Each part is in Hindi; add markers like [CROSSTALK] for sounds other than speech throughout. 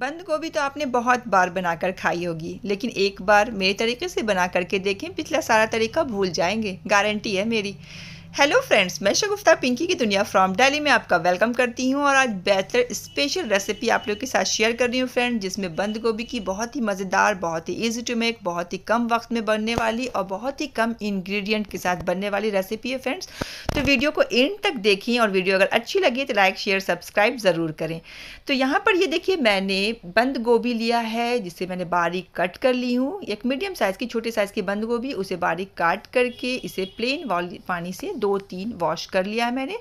बंद गोभी तो आपने बहुत बार बनाकर खाई होगी लेकिन एक बार मेरे तरीके से बना करके देखें पिछला सारा तरीका भूल जाएंगे गारंटी है मेरी हेलो फ्रेंड्स मैं शगुफ्ता पिंकी की दुनिया फ्रॉम डेली में आपका वेलकम करती हूं और आज बेहतर स्पेशल रेसिपी आप लोगों के साथ शेयर कर रही हूं फ्रेंड जिसमें बंद गोभी की बहुत ही मज़ेदार बहुत ही इजी टू मेक बहुत ही कम वक्त में बनने वाली और बहुत ही कम इंग्रेडिएंट के साथ बनने वाली रेसिपी है फ्रेंड्स तो वीडियो को एंड तक देखें और वीडियो अगर अच्छी लगी तो लाइक शेयर सब्सक्राइब ज़रूर करें तो यहाँ पर ये देखिए मैंने बंद गोभी लिया है जिसे मैंने बारीक कट कर ली हूँ एक मीडियम साइज़ की छोटे साइज़ की बंद गोभी उसे बारीक काट करके इसे प्लेन पानी से दो तीन वॉश कर लिया है मैंने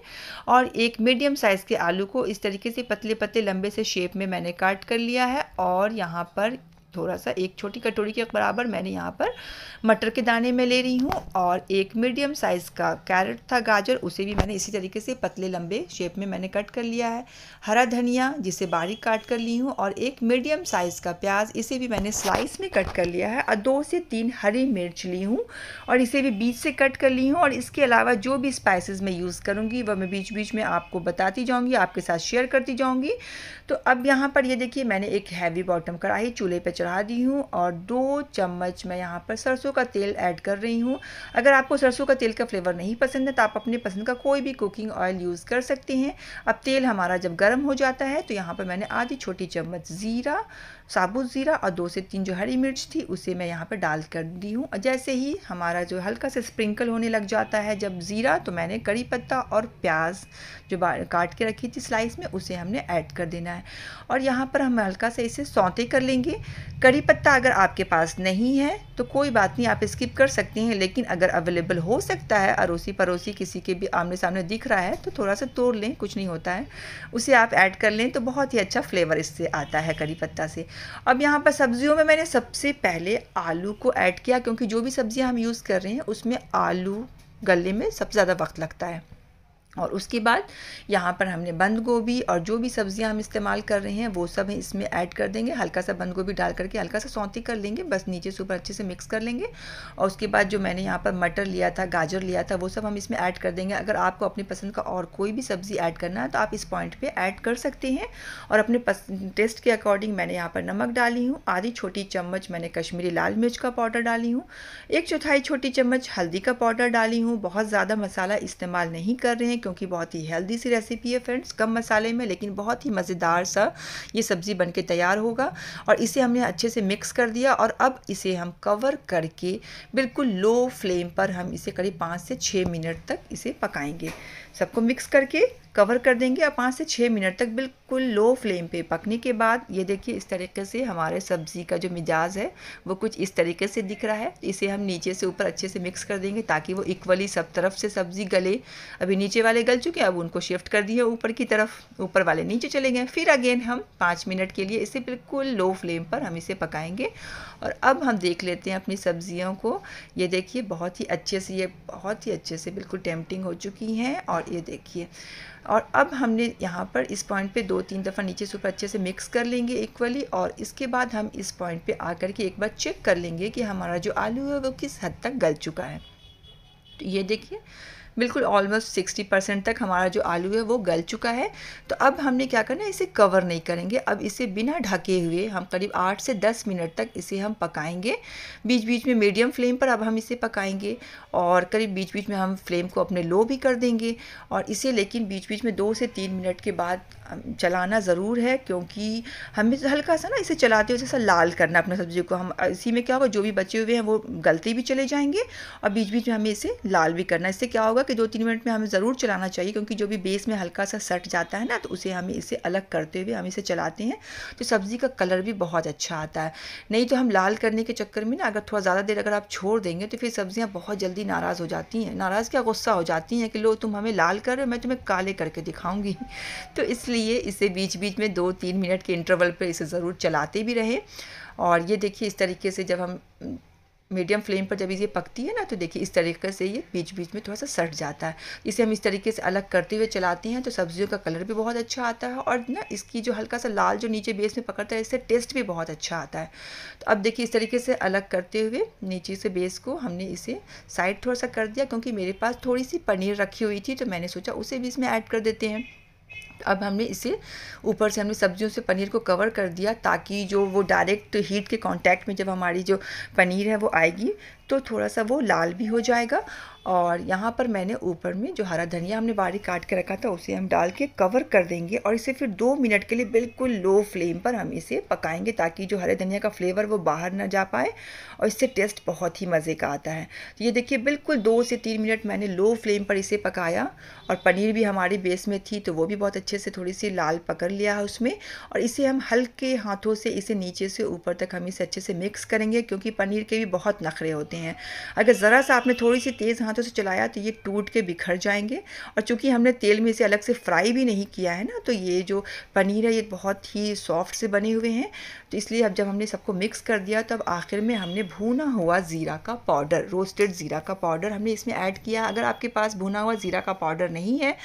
और एक मीडियम साइज़ के आलू को इस तरीके से पतले पतले लंबे से शेप में मैंने काट कर लिया है और यहाँ पर थोड़ा सा एक छोटी कटोरी के बराबर मैंने यहाँ पर मटर के दाने में ले रही हूँ और एक मीडियम साइज़ का कैरेट था गाजर उसे भी मैंने इसी तरीके से पतले लंबे शेप में मैंने कट कर लिया है हरा धनिया जिसे बारीक काट कर ली हूँ और एक मीडियम साइज़ का प्याज इसे भी मैंने स्लाइस में कट कर लिया है और दो से तीन हरी मिर्च ली हूँ और इसे भी बीच से कट कर ली हूँ और इसके अलावा जो भी स्पाइसिस मैं यूज़ करूँगी वह मैं बीच बीच में आपको बताती जाऊँगी आपके साथ शेयर करती जाऊँगी तो अब यहाँ पर ये देखिए मैंने एक हैवी बॉटम कढ़ाई चूल्हे पर चढ़ा दी हूँ और दो चम्मच मैं यहाँ पर सरसों का तेल ऐड कर रही हूँ अगर आपको सरसों का तेल का फ्लेवर नहीं पसंद है तो आप अपने पसंद का कोई भी कुकिंग ऑयल यूज़ कर सकते हैं अब तेल हमारा जब गर्म हो जाता है तो यहाँ पर मैंने आधी छोटी चम्मच ज़ीरा साबुत ज़ीरा और दो से तीन जो हरी मिर्च थी उसे मैं यहाँ पर डाल कर दी हूँ जैसे ही हमारा जो हल्का सा स्प्रिंकल होने लग जाता है जब ज़ीरा तो मैंने कड़ी पत्ता और प्याज जो काट के रखी थी स्लाइस में उसे हमने ऐड कर देना है और यहाँ पर हम हल्का सा इसे सौते कर लेंगे कड़ी पत्ता अगर आपके पास नहीं है तो कोई बात नहीं आप स्किप कर सकती हैं लेकिन अगर अवेलेबल हो सकता है अड़ोसी पड़ोसी किसी के भी आमने सामने दिख रहा है तो थोड़ा सा तोड़ लें कुछ नहीं होता है उसे आप ऐड कर लें तो बहुत ही अच्छा फ्लेवर इससे आता है कड़ी पत्ता से अब यहाँ पर सब्ज़ियों में मैंने सबसे पहले आलू को ऐड किया क्योंकि जो भी सब्ज़ियाँ हम यूज़ कर रहे हैं उसमें आलू गले में सबसे ज़्यादा वक्त लगता है और उसके बाद यहाँ पर हमने बंद गोभी और जो भी सब्ज़ियाँ हम इस्तेमाल कर रहे हैं वो सब इसमें ऐड कर देंगे हल्का सा बंद गोभी डाल करके हल्का सा सौंती कर लेंगे बस नीचे से ऊपर अच्छे से मिक्स कर लेंगे और उसके बाद जो मैंने यहाँ पर मटर लिया था गाजर लिया था वो सब हम इसमें ऐड कर देंगे अगर आपको अपनी पसंद का और कोई भी सब्ज़ी ऐड करना है तो आप इस पॉइंट पर ऐड कर सकते हैं और अपने टेस्ट के अकॉर्डिंग मैंने यहाँ पर नमक डाली हूँ आधी छोटी चम्मच मैंने कश्मीरी लाल मिर्च का पाउडर डाली हूँ एक चौथाई छोटी चम्मच हल्दी का पाउडर डाली हूँ बहुत ज़्यादा मसाला इस्तेमाल नहीं कर रहे हैं क्योंकि बहुत ही हेल्दी सी रेसिपी है फ्रेंड्स कम मसाले में लेकिन बहुत ही मज़ेदार सा ये सब्ज़ी बन के तैयार होगा और इसे हमने अच्छे से मिक्स कर दिया और अब इसे हम कवर करके बिल्कुल लो फ्लेम पर हम इसे करीब पाँच से छः मिनट तक इसे पकाएंगे सबको मिक्स करके कवर कर देंगे और पाँच से छः मिनट तक बिल्कुल लो फ्लेम पे पकने के बाद ये देखिए इस तरीके से हमारे सब्ज़ी का जो मिजाज है वो कुछ इस तरीके से दिख रहा है इसे हम नीचे से ऊपर अच्छे से मिक्स कर देंगे ताकि वो इक्वली सब तरफ से सब्ज़ी गले अभी नीचे वाले गल चुके अब उनको शिफ्ट कर दिए ऊपर की तरफ ऊपर वाले नीचे चले गए फिर अगेन हम पाँच मिनट के लिए इसे बिल्कुल लो फ्लेम पर हम इसे पकाएँगे और अब हम देख लेते हैं अपनी सब्ज़ियों को ये देखिए बहुत ही अच्छे से ये बहुत ही अच्छे से बिल्कुल टेम्पटिंग हो चुकी हैं और और ये देखिए और अब हमने यहाँ पर इस पॉइंट पे दो तीन दफ़ा नीचे से ऊपर अच्छे से मिक्स कर लेंगे इक्वली और इसके बाद हम इस पॉइंट पे आकर के एक बार चेक कर लेंगे कि हमारा जो आलू है वो किस हद तक गल चुका है तो ये देखिए बिल्कुल ऑलमोस्ट सिक्सटी परसेंट तक हमारा जो आलू है वो गल चुका है तो अब हमने क्या करना है इसे कवर नहीं करेंगे अब इसे बिना ढके हुए हम करीब आठ से दस मिनट तक इसे हम पकाएंगे बीच बीच में मीडियम फ्लेम पर अब हम इसे पकाएंगे और करीब बीच बीच में हम फ्लेम को अपने लो भी कर देंगे और इसे लेकिन बीच बीच में दो से तीन मिनट के बाद चलाना ज़रूर है क्योंकि हमें हल्का सा ना इसे चलाते हुए जैसा लाल करना अपने सब्जी को हम इसी में क्या होगा जो भी बचे हुए हैं वो गलते भी चले जाएंगे और बीच बीच में हमें इसे लाल भी करना इससे क्या होगा कि दो तीन मिनट में हमें ज़रूर चलाना चाहिए क्योंकि जो भी बेस में हल्का सा सट जाता है ना तो उसे हमें इसे अलग करते हुए हम इसे चलाते हैं तो सब्ज़ी का कलर भी बहुत अच्छा आता है नहीं तो हम लाल करने के चक्कर में ना अगर थोड़ा ज़्यादा देर अगर आप छोड़ देंगे तो फिर सब्ज़ियाँ बहुत जल्दी नाराज़ हो जाती हैं नाराज़ क्या गुस्सा हो जाती हैं कि लो तुम हमें लाल कर रहे हो मैं तुम्हें काले करके दिखाऊँगी [LAUGHS] तो इसलिए इसलिए इसे बीच बीच में दो तीन मिनट के इंटरवल पर इसे ज़रूर चलाते भी रहें और ये देखिए इस तरीके से जब हम मीडियम फ्लेम पर जब ये पकती है ना तो देखिए इस तरीके से ये बीच बीच में थोड़ा सा सट जाता है इसे हम इस तरीके से अलग करते हुए चलाते हैं तो सब्जियों का कलर भी बहुत अच्छा आता है और ना इसकी जो हल्का सा लाल जो नीचे बेस में पकड़ता है इससे टेस्ट भी बहुत अच्छा आता है तो अब देखिए इस तरीके से अलग करते हुए नीचे से बेस को हमने इसे साइड थोड़ा सा कर दिया क्योंकि मेरे पास थोड़ी सी पनीर रखी हुई थी तो मैंने सोचा उसे भी इसमें ऐड कर देते हैं अब हमने इसे ऊपर से हमने सब्जियों से पनीर को कवर कर दिया ताकि जो वो डायरेक्ट हीट के कांटेक्ट में जब हमारी जो पनीर है वो आएगी तो थोड़ा सा वो लाल भी हो जाएगा और यहाँ पर मैंने ऊपर में जो हरा धनिया हमने बारीक काट के रखा था उसे हम डाल के कवर कर देंगे और इसे फिर दो मिनट के लिए बिल्कुल लो फ्लेम पर हम इसे पकाएंगे ताकि जो हरे धनिया का फ्लेवर वो बाहर ना जा पाए और इससे टेस्ट बहुत ही मज़े का आता है तो ये देखिए बिल्कुल दो से तीन मिनट मैंने लो फ्लेम पर इसे पकाया और पनीर भी हमारी बेस में थी तो वो भी बहुत अच्छे से थोड़ी सी लाल पकड़ लिया है उसमें और इसे हम हल्के हाथों से इसे नीचे से ऊपर तक हम इसे अच्छे से मिक्स करेंगे क्योंकि पनीर के भी बहुत नखरे होते हैं हैं अगर ज़रा सा आपने थोड़ी सी तेज़ हाथों से चलाया तो ये टूट के बिखर जाएंगे और चूँकि हमने तेल में इसे अलग से फ्राई भी नहीं किया है ना तो ये जो पनीर है ये बहुत ही सॉफ्ट से बने हुए हैं तो इसलिए अब जब हमने सबको मिक्स कर दिया तब आखिर में हमने भुना हुआ ज़ीरा का पाउडर रोस्टेड ज़ीरा का पाउडर हमने इसमें ऐड किया अगर आपके पास भुना हुआ ज़ीरा का पाउडर नहीं है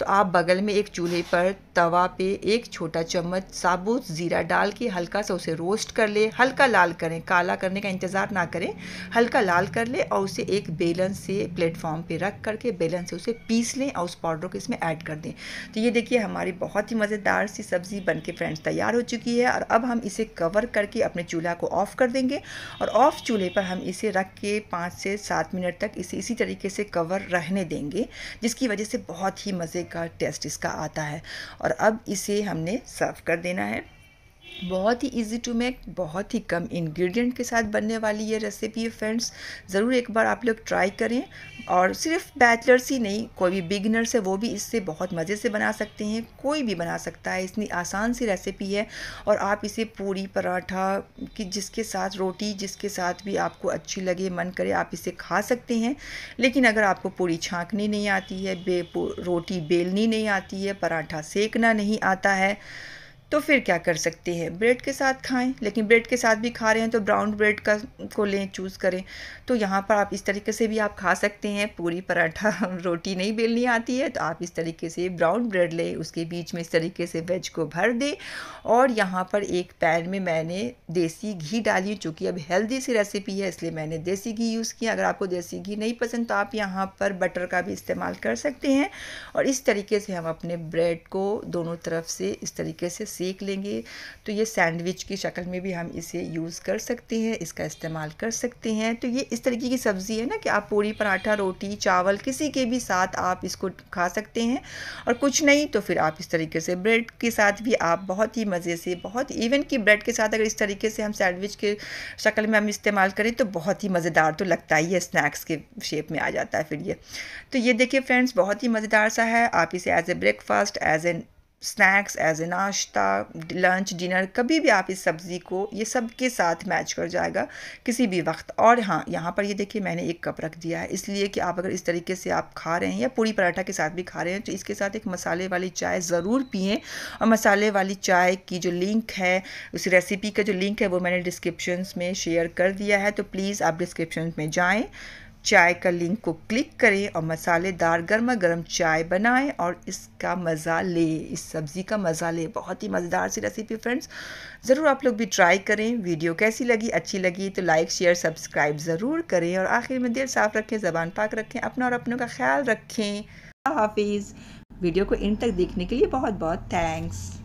तो आप बगल में एक चूल्हे पर तवा पे एक छोटा चम्मच साबुत ज़ीरा डाल के हल्का सा उसे रोस्ट कर ले हल्का लाल करें काला करने का इंतज़ार ना करें हल्का का लाल कर लें और उसे एक बेलन से प्लेटफॉर्म पे रख करके बेलन से उसे पीस लें और उस पाउडर को इसमें ऐड कर दें तो ये देखिए हमारी बहुत ही मज़ेदार सी सब्ज़ी बन के फ्रेंड्स तैयार हो चुकी है और अब हम इसे कवर करके अपने चूल्हा को ऑफ़ कर देंगे और ऑफ़ चूल्हे पर हम इसे रख के पाँच से सात मिनट तक इसे इसी तरीके से कवर रहने देंगे जिसकी वजह से बहुत ही मज़े का टेस्ट इसका आता है और अब इसे हमने सर्व कर देना है बहुत ही इजी टू मेक बहुत ही कम इंग्रेडिएंट के साथ बनने वाली ये रेसिपी है फ्रेंड्स ज़रूर एक बार आप लोग ट्राई करें और सिर्फ बैचलर्स ही नहीं कोई भी बिगिनर्स है वो भी इससे बहुत मज़े से बना सकते हैं कोई भी बना सकता है इतनी आसान सी रेसिपी है और आप इसे पूरी पराठा कि जिसके साथ रोटी जिसके साथ भी आपको अच्छी लगे मन करे आप इसे खा सकते हैं लेकिन अगर आपको पूरी छाँकनी नहीं आती है बे रोटी बेलनी नहीं आती है पराठा सेकना नहीं आता है तो फिर क्या कर सकते हैं ब्रेड के साथ खाएं लेकिन ब्रेड के साथ भी खा रहे हैं तो ब्राउन ब्रेड का को लें चूज़ करें तो यहाँ पर आप इस तरीके से भी आप खा सकते हैं पूरी पराठा [LAUGHS] रोटी नहीं बेलनी आती है तो आप इस तरीके से ब्राउन ब्रेड लें उसके बीच में इस तरीके से वेज को भर दें और यहाँ पर एक पैन में मैंने देसी घी डाली चूँकि अब हेल्दी सी रेसिपी है इसलिए मैंने देसी घी यूज़ किया अगर आपको देसी घी नहीं पसंद तो आप यहाँ पर बटर का भी इस्तेमाल कर सकते हैं और इस तरीके से हम अपने ब्रेड को दोनों तरफ से इस तरीके से सेक लेंगे तो ये सैंडविच की शक्ल में भी हम इसे यूज़ कर सकते हैं इसका इस्तेमाल कर सकते हैं तो ये इस तरीके की सब्ज़ी है ना कि आप पूरी पराठा रोटी चावल किसी के भी साथ आप इसको खा सकते हैं और कुछ नहीं तो फिर आप इस तरीके से ब्रेड के साथ भी आप बहुत ही मज़े से बहुत इवन कि ब्रेड के साथ अगर इस तरीके से हम सैंडविच के शक्ल में हम इस्तेमाल करें तो बहुत ही मज़ेदार तो लगता ही है स्नैक्स के शेप में आ जाता है फिर ये तो ये देखिए फ्रेंड्स बहुत ही मज़ेदार सा है आप इसे as a breakfast as an snacks as a nashta lunch dinner कभी भी आप इस सब्ज़ी को ये सब के साथ मैच कर जाएगा किसी भी वक्त और हाँ यहाँ पर ये देखिए मैंने एक कप रख दिया है इसलिए कि आप अगर इस तरीके से आप खा रहे हैं या पूरी पराठा के साथ भी खा रहे हैं तो इसके साथ एक मसाले वाली चाय ज़रूर पिए और मसाले वाली चाय की जो लिंक है उस रेसिपी का जो लिंक है वो मैंने डिस्क्रिप्शन में शेयर कर दिया है तो प्लीज़ आप डिस्क्रिप्शन में जाएँ चाय का लिंक को क्लिक करें और मसालेदार गर्मा गर्म चाय बनाएं और इसका मज़ा ले इस सब्ज़ी का मज़ा ले बहुत ही मज़ेदार सी रेसिपी फ्रेंड्स ज़रूर आप लोग भी ट्राई करें वीडियो कैसी लगी अच्छी लगी तो लाइक शेयर सब्सक्राइब ज़रूर करें और आखिर में दिल साफ़ रखें ज़बान पाक रखें अपना और अपनों का ख्याल रखें हाफिज़ वीडियो को इन तक देखने के लिए बहुत बहुत थैंक्स